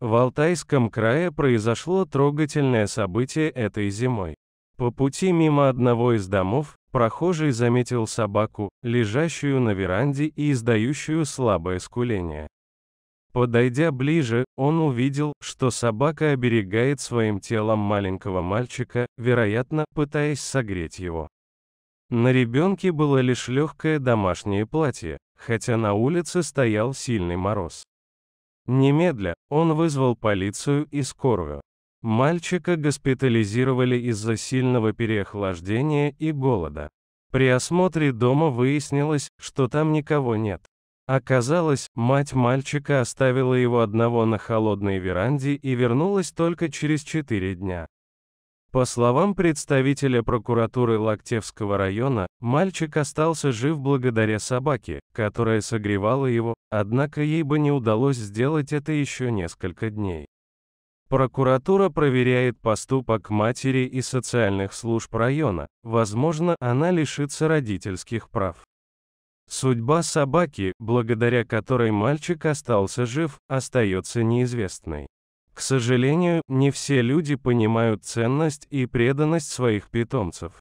В Алтайском крае произошло трогательное событие этой зимой. По пути мимо одного из домов, прохожий заметил собаку, лежащую на веранде и издающую слабое скуление. Подойдя ближе, он увидел, что собака оберегает своим телом маленького мальчика, вероятно, пытаясь согреть его. На ребенке было лишь легкое домашнее платье, хотя на улице стоял сильный мороз. Немедля, он вызвал полицию и скорую. Мальчика госпитализировали из-за сильного переохлаждения и голода. При осмотре дома выяснилось, что там никого нет. Оказалось, мать мальчика оставила его одного на холодной веранде и вернулась только через 4 дня. По словам представителя прокуратуры Лактевского района, мальчик остался жив благодаря собаке, которая согревала его, однако ей бы не удалось сделать это еще несколько дней. Прокуратура проверяет поступок матери и социальных служб района, возможно, она лишится родительских прав. Судьба собаки, благодаря которой мальчик остался жив, остается неизвестной. К сожалению, не все люди понимают ценность и преданность своих питомцев.